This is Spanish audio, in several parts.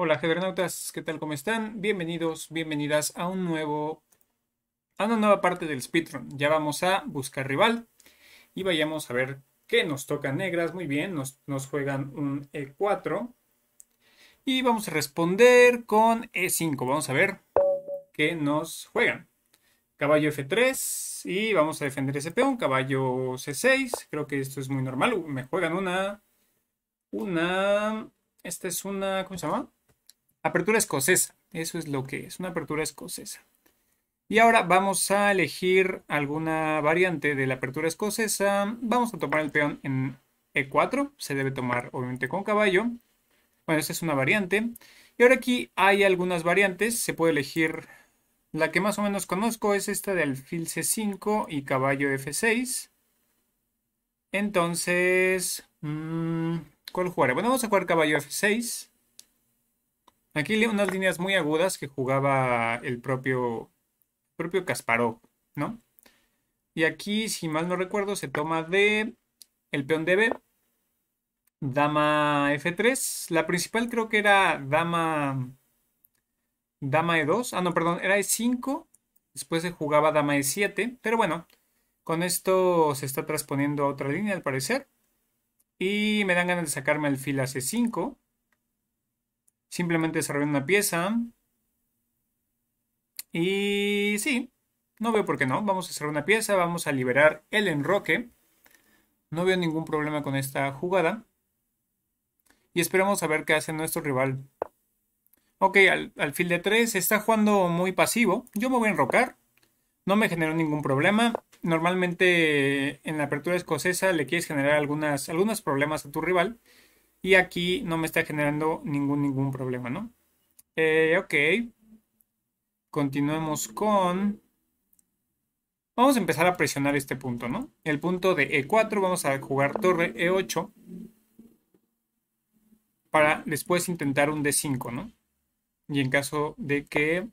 Hola, Gebernautas, ¿qué tal? ¿Cómo están? Bienvenidos, bienvenidas a un nuevo. a una nueva parte del speedrun. Ya vamos a buscar rival y vayamos a ver qué nos toca negras. Muy bien, nos, nos juegan un E4. Y vamos a responder con E5. Vamos a ver qué nos juegan. Caballo F3 y vamos a defender ese peón. Caballo C6. Creo que esto es muy normal. Me juegan una. Una. Esta es una. ¿Cómo se llama? Apertura escocesa. Eso es lo que es, una apertura escocesa. Y ahora vamos a elegir alguna variante de la apertura escocesa. Vamos a tomar el peón en E4. Se debe tomar obviamente con caballo. Bueno, esa es una variante. Y ahora aquí hay algunas variantes. Se puede elegir la que más o menos conozco. Es esta de alfil C5 y caballo F6. Entonces, mm, ¿cuál jugaré? Bueno, vamos a jugar caballo F6. Aquí unas líneas muy agudas que jugaba el propio, propio Kasparov, ¿no? Y aquí, si mal no recuerdo, se toma de el peón de B, dama F3. La principal creo que era dama, dama E2. Ah, no, perdón, era E5. Después se jugaba dama E7. Pero bueno, con esto se está transponiendo a otra línea al parecer. Y me dan ganas de sacarme el a C5. Simplemente cerrar una pieza. Y sí, no veo por qué no. Vamos a cerrar una pieza, vamos a liberar el enroque. No veo ningún problema con esta jugada. Y esperamos a ver qué hace nuestro rival. Ok, al, alfil de 3 está jugando muy pasivo. Yo me voy a enrocar. No me generó ningún problema. Normalmente en la apertura escocesa le quieres generar algunas, algunos problemas a tu rival y aquí no me está generando ningún, ningún problema, ¿no? Eh, ok, continuemos con... Vamos a empezar a presionar este punto, ¿no? El punto de E4, vamos a jugar torre E8 para después intentar un D5, ¿no? Y en caso de que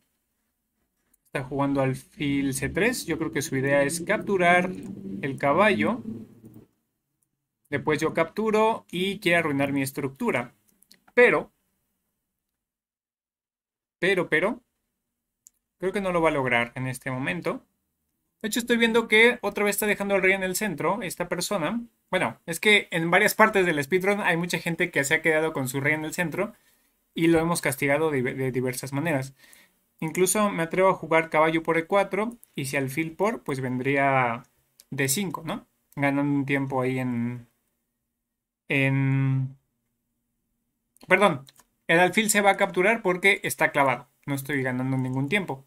está jugando al alfil C3, yo creo que su idea es capturar el caballo pues yo capturo y quiere arruinar mi estructura. Pero, pero, pero, creo que no lo va a lograr en este momento. De hecho, estoy viendo que otra vez está dejando al rey en el centro, esta persona. Bueno, es que en varias partes del speedrun hay mucha gente que se ha quedado con su rey en el centro y lo hemos castigado de, diversas maneras. Incluso me atrevo a jugar caballo por e4 y si alfil por, pues vendría d5, ¿no? Ganando un tiempo ahí en, Perdón, el alfil se va a capturar porque está clavado. No estoy ganando ningún tiempo.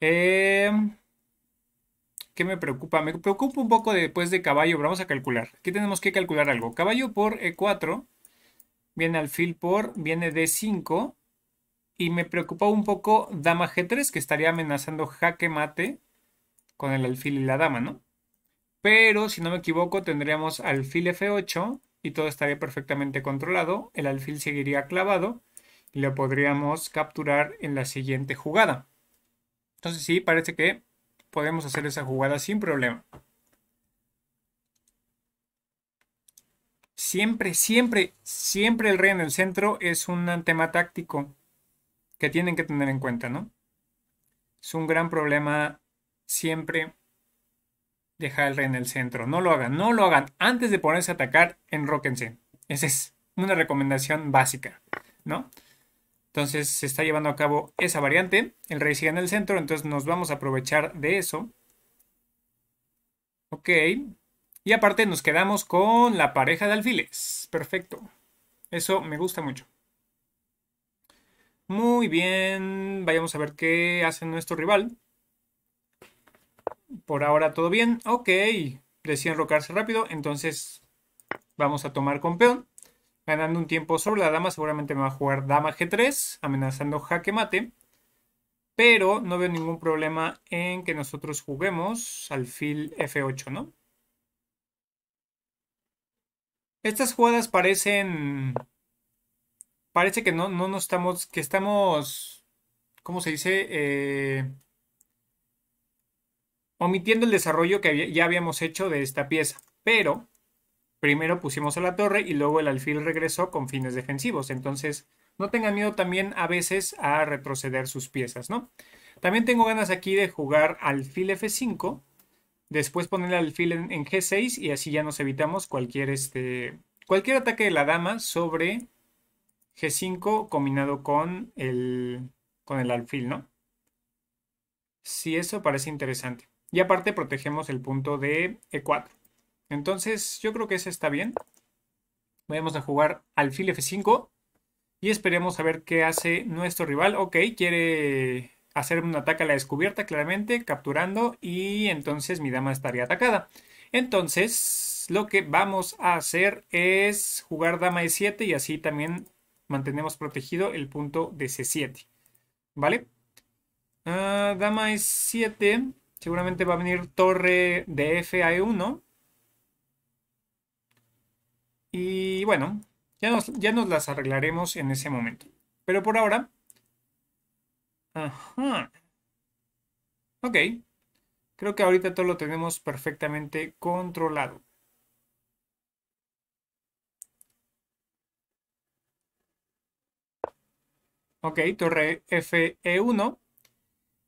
Em, ¿Qué me preocupa? Me preocupa un poco después de caballo, pero vamos a calcular. Aquí tenemos que calcular algo. Caballo por E4, viene alfil por, viene D5, y me preocupa un poco dama G3, que estaría amenazando jaque mate con el alfil y la dama, ¿no? Pero, si no me equivoco, tendríamos alfil F8, y todo estaría perfectamente controlado, el alfil seguiría clavado y lo podríamos capturar en la siguiente jugada. Entonces sí, parece que podemos hacer esa jugada sin problema. Siempre, siempre, siempre el rey en el centro es un tema táctico que tienen que tener en cuenta, ¿no? Es un gran problema siempre dejar el rey en el centro. No lo hagan, no lo hagan antes de ponerse a atacar, enróquense. Esa es una recomendación básica, ¿no? Entonces se está llevando a cabo esa variante. El rey sigue en el centro, entonces nos vamos a aprovechar de eso. Ok. Y aparte nos quedamos con la pareja de alfiles. Perfecto. Eso me gusta mucho. Muy bien. Vayamos a ver qué hace nuestro rival. Por ahora todo bien. Ok. Decía enrocarse rápido. Entonces vamos a tomar con peón. Ganando un tiempo sobre la dama. Seguramente me va a jugar dama G3. Amenazando jaque mate. Pero no veo ningún problema en que nosotros juguemos alfil F8, ¿no? Estas jugadas parecen... Parece que no, no nos estamos... Que estamos... ¿Cómo se dice? Eh omitiendo el desarrollo que ya habíamos hecho de esta pieza. Pero primero pusimos a la torre y luego el alfil regresó con fines defensivos. Entonces, no tengan miedo también a veces a retroceder sus piezas, ¿no? También tengo ganas aquí de jugar alfil F5, después poner alfil en, G6 y así ya nos evitamos cualquier, este, cualquier ataque de la dama sobre G5 combinado con el, con el alfil, ¿no? si eso parece interesante. Y aparte protegemos el punto de E4. Entonces yo creo que ese está bien. Vamos a jugar alfil F5. Y esperemos a ver qué hace nuestro rival. Ok, quiere hacer un ataque a la descubierta, claramente, capturando. Y entonces mi dama estaría atacada. Entonces, lo que vamos a hacer es jugar dama E7 y así también mantenemos protegido el punto de C7. ¿Vale? Ah, dama E7. Seguramente va a venir torre de F a E1. Y bueno, ya nos, ya nos las arreglaremos en ese momento. Pero por ahora... Ajá. Ok. Creo que ahorita todo lo tenemos perfectamente controlado. Ok, torre FE1.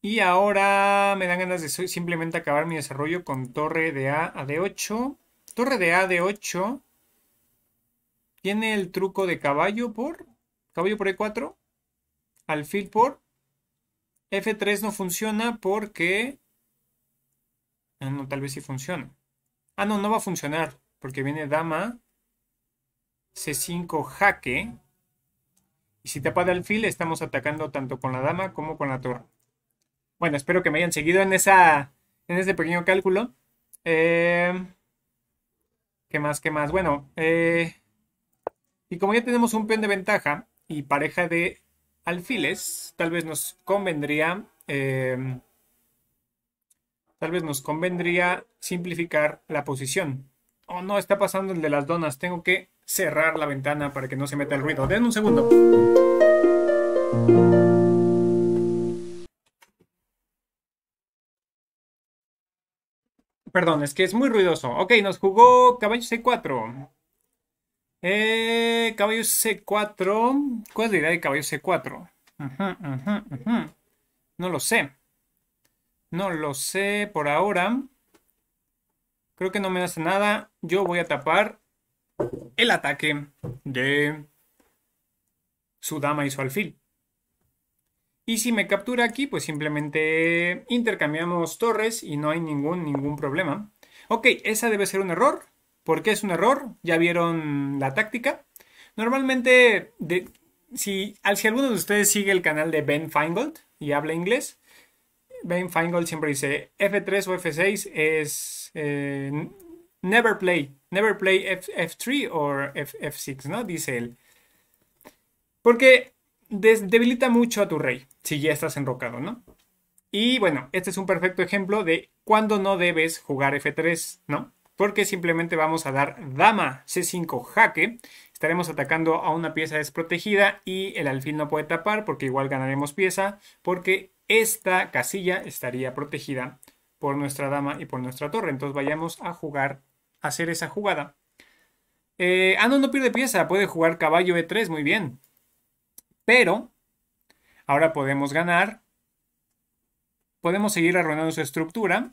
Y ahora me dan ganas de simplemente acabar mi desarrollo con torre de A a D8. Torre de A de 8 tiene el truco de caballo por caballo por E4, alfil por F3 no funciona porque ah, no, tal vez sí funciona. Ah, no, no va a funcionar porque viene dama C5 jaque. Y si tapa de alfil estamos atacando tanto con la dama como con la torre. Bueno, espero que me hayan seguido en, esa, en ese pequeño cálculo. Eh, ¿Qué más? ¿Qué más? Bueno, eh, y como ya tenemos un peón de ventaja y pareja de alfiles, tal vez nos convendría... Eh, tal vez nos convendría simplificar la posición. Oh no, está pasando el de las donas. Tengo que cerrar la ventana para que no se meta el ruido. Den un segundo. Perdón, es que es muy ruidoso. Ok, nos jugó caballo C4. Eh, caballo C4. ¿Cuál es la idea de caballo C4? No lo sé. No lo sé por ahora. Creo que no me hace nada. Yo voy a tapar el ataque de su dama y su alfil. Y si me captura aquí, pues simplemente intercambiamos torres y no hay ningún, ningún problema. Ok, esa debe ser un error. ¿Por qué es un error? Ya vieron la táctica. Normalmente, si, alguno de ustedes sigue el canal de Ben Feingold y habla inglés, Ben Feingold siempre dice F3 o F6 es eh, never play, never play F, 3 o F, 6 ¿no? Dice él. Porque debilita mucho a tu rey, si ya estás enrocado, ¿no? Y bueno, este es un perfecto ejemplo de cuando no debes jugar F3, ¿no? Porque simplemente vamos a dar dama C5 jaque, estaremos atacando a una pieza desprotegida y el alfil no puede tapar porque igual ganaremos pieza, porque esta casilla estaría protegida por nuestra dama y por nuestra torre. Entonces vayamos a jugar, a hacer esa jugada. Eh, ah, no, no pierde pieza, puede jugar caballo E3, muy bien. Pero ahora podemos ganar. Podemos seguir arruinando su estructura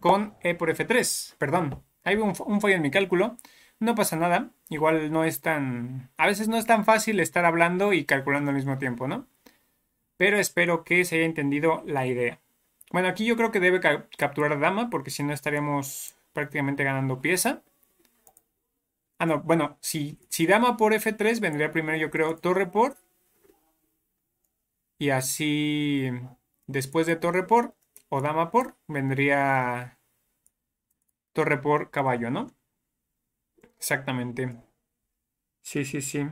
con E por F3. Perdón, hay un, un fallo en mi cálculo. No pasa nada. Igual no es tan... A veces no es tan fácil estar hablando y calculando al mismo tiempo, ¿no? Pero espero que se haya entendido la idea. Bueno, aquí yo creo que debe capturar dama porque si no estaríamos prácticamente ganando pieza. Ah, no, bueno, si, si dama por F3 vendría primero yo creo torre por y así, después de torre por o dama por, vendría torre por caballo, ¿no? Exactamente. Sí, sí, sí.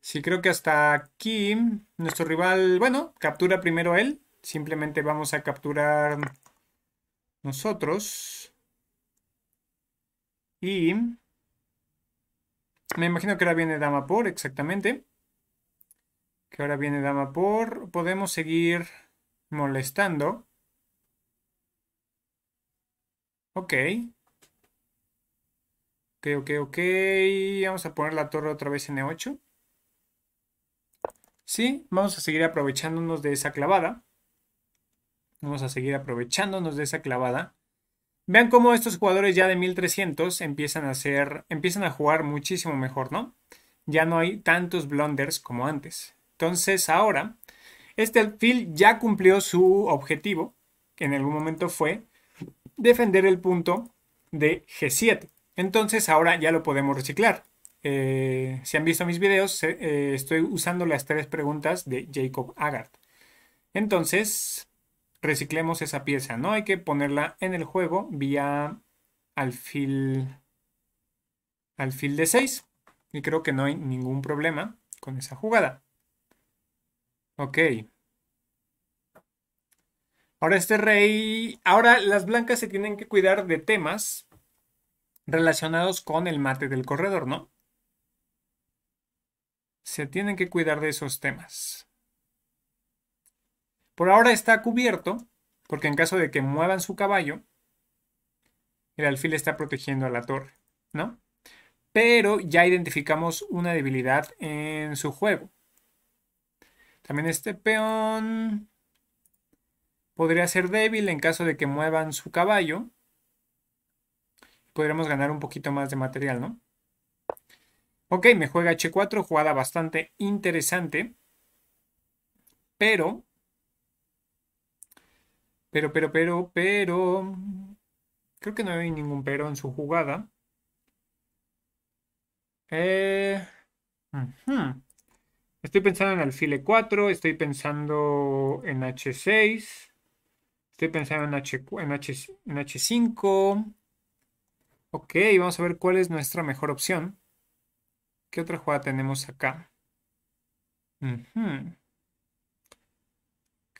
Sí, creo que hasta aquí nuestro rival, bueno, captura primero él. Simplemente vamos a capturar nosotros. Y me imagino que ahora viene dama por, exactamente que ahora viene dama por, podemos seguir molestando. Ok. Ok, ok, ok. Vamos a poner la torre otra vez en E8. Sí, vamos a seguir aprovechándonos de esa clavada. Vamos a seguir aprovechándonos de esa clavada. Vean cómo estos jugadores ya de 1300 empiezan a hacer, empiezan a jugar muchísimo mejor, ¿no? Ya no hay tantos blunders como antes. Entonces ahora, este alfil ya cumplió su objetivo, que en algún momento fue defender el punto de G7. Entonces ahora ya lo podemos reciclar. Eh, si han visto mis videos, eh, eh, estoy usando las tres preguntas de Jacob Agard. Entonces, reciclemos esa pieza, ¿no? Hay que ponerla en el juego vía alfil, alfil de 6. Y creo que no hay ningún problema con esa jugada. Ok. Ahora este rey, ahora las blancas se tienen que cuidar de temas relacionados con el mate del corredor, ¿no? Se tienen que cuidar de esos temas. Por ahora está cubierto, porque en caso de que muevan su caballo, el alfil está protegiendo a la torre, ¿no? Pero ya identificamos una debilidad en su juego. También este peón podría ser débil en caso de que muevan su caballo. Podríamos ganar un poquito más de material, ¿no? Ok, me juega H4, jugada bastante interesante. Pero... Pero, pero, pero, pero... Creo que no hay ningún pero en su jugada. Eh... Estoy pensando en alfil e 4 estoy pensando en H6, estoy pensando en, H, en, H, en H5. Ok, vamos a ver cuál es nuestra mejor opción. ¿Qué otra jugada tenemos acá? Ok,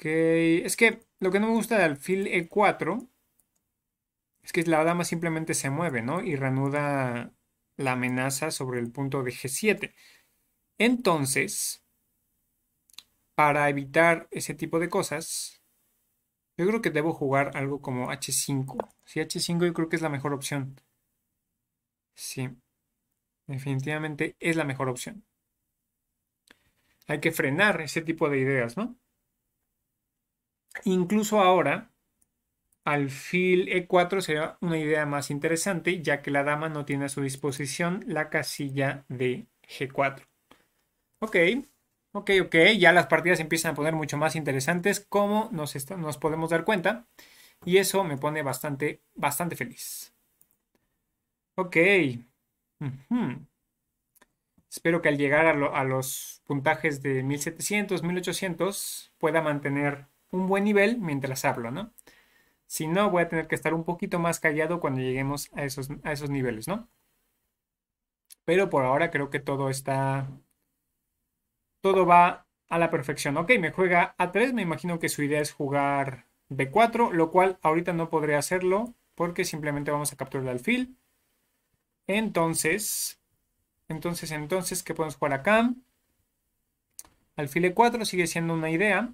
es que lo que no me gusta de alfil E4 es que la dama simplemente se mueve, ¿no? Y reanuda la amenaza sobre el punto de G7. Entonces, para evitar ese tipo de cosas, yo creo que debo jugar algo como H5. Sí, H5 yo creo que es la mejor opción. Sí, definitivamente es la mejor opción. Hay que frenar ese tipo de ideas, ¿no? Incluso ahora, alfil E4 sería una idea más interesante, ya que la dama no tiene a su disposición la casilla de G4. Ok, ok, ok. Ya las partidas empiezan a poner mucho más interesantes, como nos, nos podemos dar cuenta. Y eso me pone bastante, bastante feliz. Ok. Espero que al llegar a, los puntajes de 1700, 1800 pueda mantener un buen nivel mientras hablo, ¿no? Si no, voy a tener que estar un poquito más callado cuando lleguemos a esos, a esos niveles, ¿no? Pero por ahora creo que todo está todo va a la perfección. Ok, me juega A3, me imagino que su idea es jugar B4, lo cual ahorita no podré hacerlo porque simplemente vamos a capturar el alfil. Entonces, entonces, entonces, ¿qué podemos jugar acá? Alfil E4 sigue siendo una idea.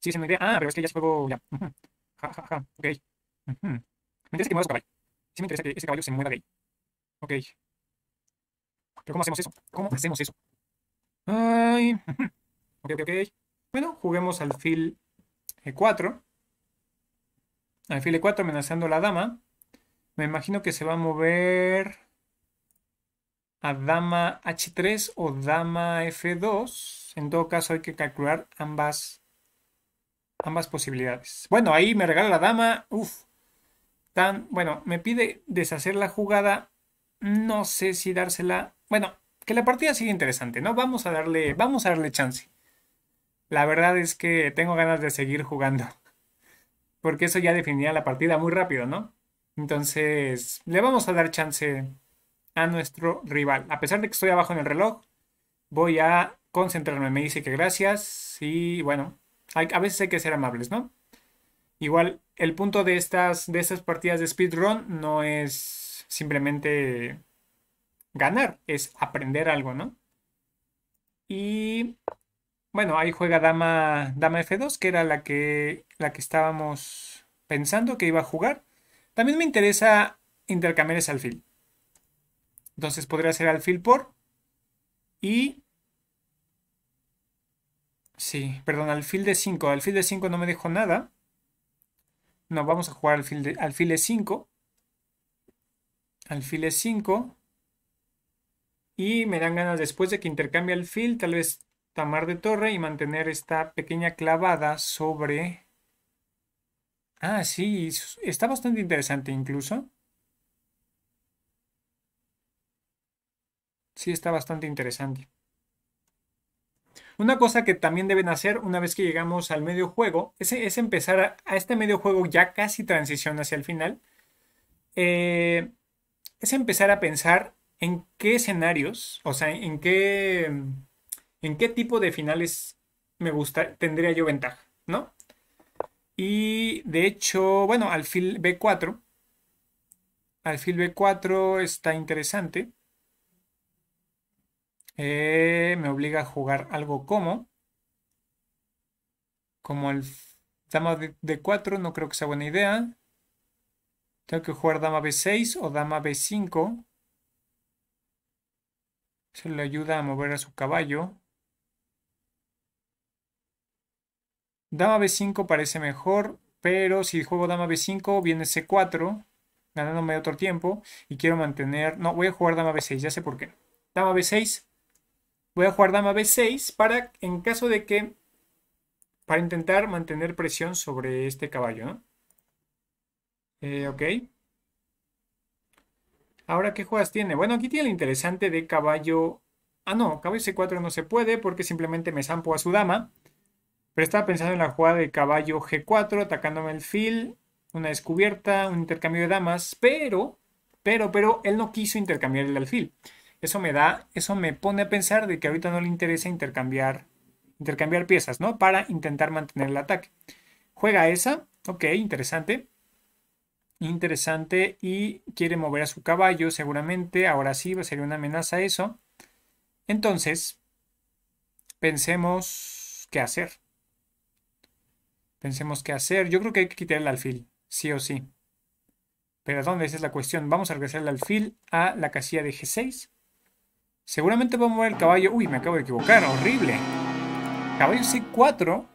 Sigue siendo una idea. Ah, pero es que ya se juego ya. ja, ja, ja, ok. Me interesa que mueva su caballo. Sí me interesa que ese caballo se mueva de ahí. Ok. Pero ¿cómo hacemos eso? ¿Cómo hacemos eso? Ay. Bueno, juguemos al fil e4. al fil e4 amenazando a la dama. Me imagino que se va a mover a dama h3 o dama f2. En todo caso hay que calcular ambas, ambas posibilidades. Bueno, ahí me regala la dama. Uf. Tan, bueno, me pide deshacer la jugada. No sé si dársela. Bueno, que la partida sigue interesante, ¿no? Vamos a darle, vamos a darle chance. La verdad es que tengo ganas de seguir jugando. Porque eso ya definía la partida muy rápido, ¿no? Entonces, le vamos a dar chance a nuestro rival. A pesar de que estoy abajo en el reloj, voy a concentrarme. Me dice que gracias y bueno, a veces hay que ser amables, ¿no? Igual, el punto de estas, de estas partidas de speedrun no es simplemente ganar, es aprender algo, ¿no? Y bueno, ahí juega dama, dama F2, que era la que, la que estábamos pensando que iba a jugar. También me interesa intercambiar ese alfil. Entonces podría ser alfil por y... Sí, perdón, alfil de 5. Alfil de 5 no me dejó nada. No, vamos a jugar alfil de, alfil de 5. Alfil de 5. Y me dan ganas después de que intercambie el fil tal vez tamar de torre y mantener esta pequeña clavada sobre... Ah, sí, está bastante interesante incluso. Sí, está bastante interesante. Una cosa que también deben hacer una vez que llegamos al medio juego es, empezar a, a, este medio juego ya casi transición hacia el final. Eh, es empezar a pensar en qué escenarios, o sea, en qué, en qué tipo de finales me gusta, tendría yo ventaja, ¿no? Y de hecho, bueno, alfil B4. Alfil B4 está interesante. Eh, me obliga a jugar algo como. Como el dama d 4 no creo que sea buena idea. Tengo que jugar dama B6 o dama B5. Se le ayuda a mover a su caballo. Dama B5 parece mejor, pero si juego dama B5, viene C4, ganándome otro tiempo. Y quiero mantener... No, voy a jugar dama B6, ya sé por qué. Dama B6. Voy a jugar dama B6 para, en caso de que... Para intentar mantener presión sobre este caballo, ¿no? Eh, ok. Ahora, ¿qué juegas tiene? Bueno, aquí tiene el interesante de caballo... Ah, no, caballo C4 no se puede porque simplemente me zampo a su dama. Pero estaba pensando en la jugada de caballo G4, atacándome el fil, una descubierta, un intercambio de damas, pero, pero, pero, él no quiso intercambiar el alfil. Eso me da, eso me pone a pensar de que ahorita no le interesa intercambiar, intercambiar piezas, ¿no? Para intentar mantener el ataque. Juega esa, ok, interesante. Interesante. Y quiere mover a su caballo, seguramente. Ahora sí, va a ser una amenaza eso. Entonces, pensemos qué hacer. Pensemos qué hacer. Yo creo que hay que quitar el alfil, sí o sí. Pero ¿dónde? Esa es la cuestión. Vamos a regresar el alfil a la casilla de G6. Seguramente va a mover el caballo. Uy, me acabo de equivocar. Horrible. Caballo C4.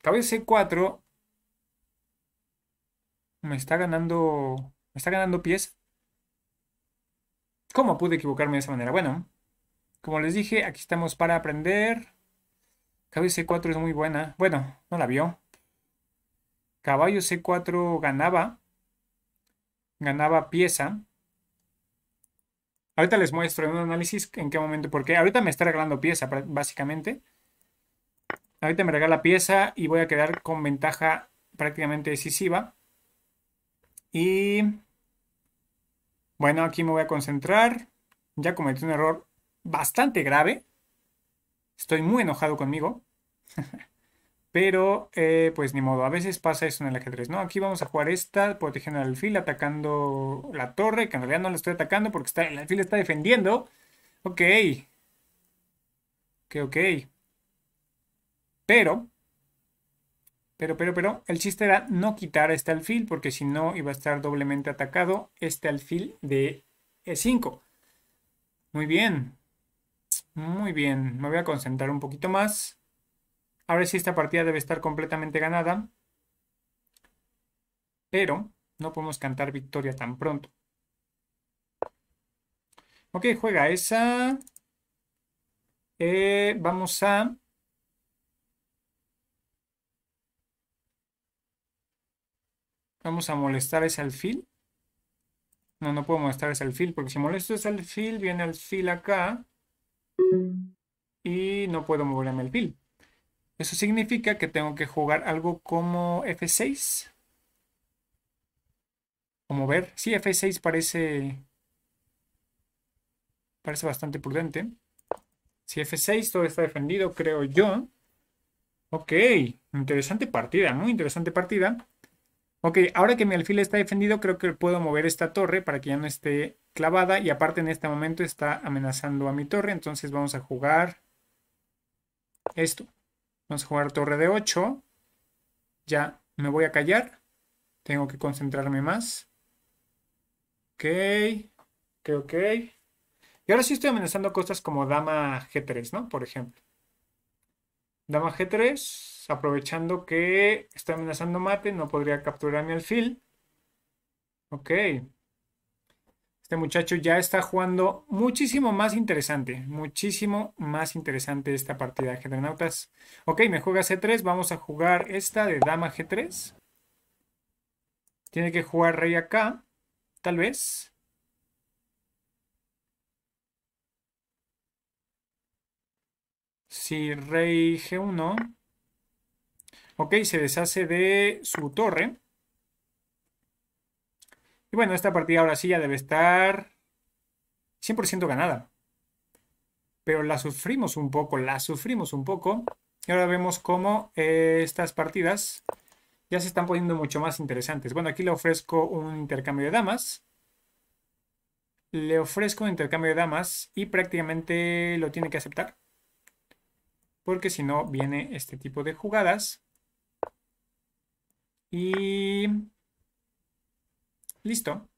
Caballo C4 me está ganando. Me está ganando pieza ¿Cómo pude equivocarme de esa manera? Bueno, como les dije, aquí estamos para aprender. Caballo C4 es muy buena. Bueno, no la vio. Caballo C4 ganaba. Ganaba pieza. Ahorita les muestro en un análisis en qué momento, porque ahorita me está regalando pieza, básicamente. Ahorita me regala pieza y voy a quedar con ventaja prácticamente decisiva. Y bueno, aquí me voy a concentrar. Ya cometí un error bastante grave. Estoy muy enojado conmigo. Pero, eh, pues ni modo, a veces pasa eso en el ajedrez, ¿no? Aquí vamos a jugar esta, protegiendo al alfil, atacando la torre, que en realidad no la estoy atacando porque está, el alfil está defendiendo. Ok. que ok. Pero, pero, pero, pero, el chiste era no quitar este alfil, porque si no iba a estar doblemente atacado este alfil de E5. Muy bien. Muy bien. Me voy a concentrar un poquito más. A ver si esta partida debe estar completamente ganada. Pero no podemos cantar victoria tan pronto. Ok, juega esa. Eh, vamos a Vamos a molestar ese alfil. No, no puedo molestar ese alfil, porque si molesto ese alfil, viene alfil acá. Y no puedo moverme el alfil. Eso significa que tengo que jugar algo como F6. O mover. Sí, F6 parece... Parece bastante prudente. Si F6 todo está defendido, creo yo. Ok, interesante partida, muy interesante partida. Ok, ahora que mi alfil está defendido, creo que puedo mover esta torre para que ya no esté clavada. Y aparte en este momento está amenazando a mi torre. Entonces vamos a jugar esto. Vamos a jugar torre de 8. Ya me voy a callar. Tengo que concentrarme más. Ok, ok, ok. Y ahora sí estoy amenazando cosas como dama G3, ¿no? Por ejemplo. Dama G3 aprovechando que está amenazando mate, no podría capturar mi alfil. Ok. Este muchacho ya está jugando muchísimo más interesante. Muchísimo más interesante esta partida de Ok, me juega C3. Vamos a jugar esta de dama G3. Tiene que jugar rey acá. Tal vez. Si rey G1. Ok, se deshace de su torre. Y bueno, esta partida ahora sí ya debe estar 100% ganada. Pero la sufrimos un poco, la sufrimos un poco. Y ahora vemos cómo estas partidas ya se están poniendo mucho más interesantes. Bueno, aquí le ofrezco un intercambio de damas. Le ofrezco un intercambio de damas y prácticamente lo tiene que aceptar. Porque si no, viene este tipo de jugadas. Y listo.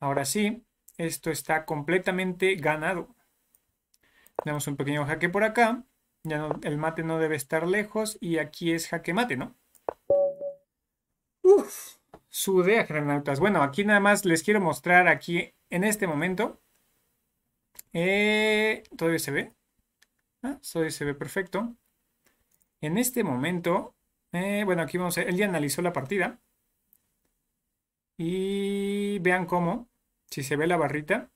Ahora sí, esto está completamente ganado. Tenemos un pequeño jaque por acá. Ya el mate no debe estar lejos y aquí es jaque mate, ¿no? Uf, sudé, granautas. Bueno, aquí nada más les quiero mostrar aquí en este momento. Eh, ¿Todavía se ve? Ah, todavía se ve perfecto. En este momento eh, bueno, aquí vamos a ver. Él ya analizó la partida. Y vean cómo. Si se ve la barrita.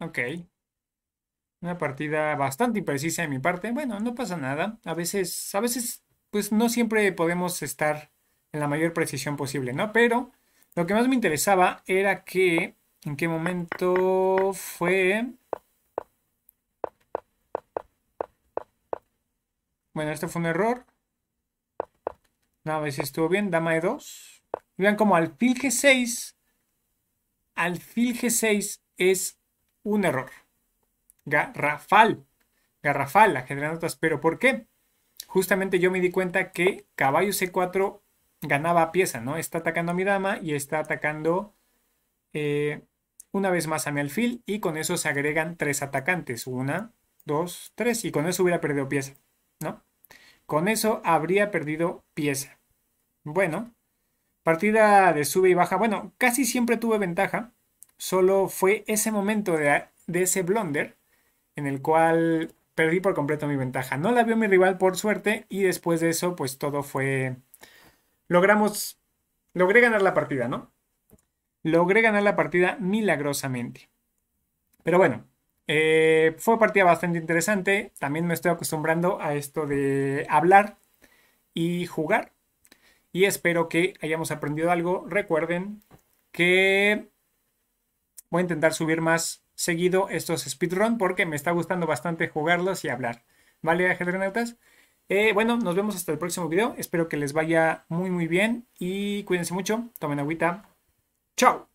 Ok. Una partida bastante imprecisa de mi parte. Bueno, no pasa nada. A veces, a veces, pues no siempre podemos estar en la mayor precisión posible, ¿no? Pero lo que más me interesaba era que en qué momento fue Bueno, este fue un error. Nada, a ver si estuvo bien. Dama e 2. Vean como alfil G6. Alfil G6 es un error. Garrafal. Garrafal, notas. ¿Pero por qué? Justamente yo me di cuenta que caballo C4 ganaba pieza, ¿no? Está atacando a mi dama y está atacando eh, una vez más a mi alfil. Y con eso se agregan tres atacantes. Una, dos, tres. Y con eso hubiera perdido pieza. Con eso habría perdido pieza. Bueno, partida de sube y baja. Bueno, casi siempre tuve ventaja. Solo fue ese momento de, de ese blunder en el cual perdí por completo mi ventaja. No la vio mi rival por suerte y después de eso pues todo fue... Logramos... Logré ganar la partida, ¿no? Logré ganar la partida milagrosamente. Pero bueno, eh, fue una partida bastante interesante. También me estoy acostumbrando a esto de hablar y jugar. Y espero que hayamos aprendido algo. Recuerden que voy a intentar subir más seguido estos speedrun porque me está gustando bastante jugarlos y hablar. ¿Vale, ajedrez? Eh, bueno, nos vemos hasta el próximo video. Espero que les vaya muy, muy bien y cuídense mucho. Tomen agüita. ¡Chao!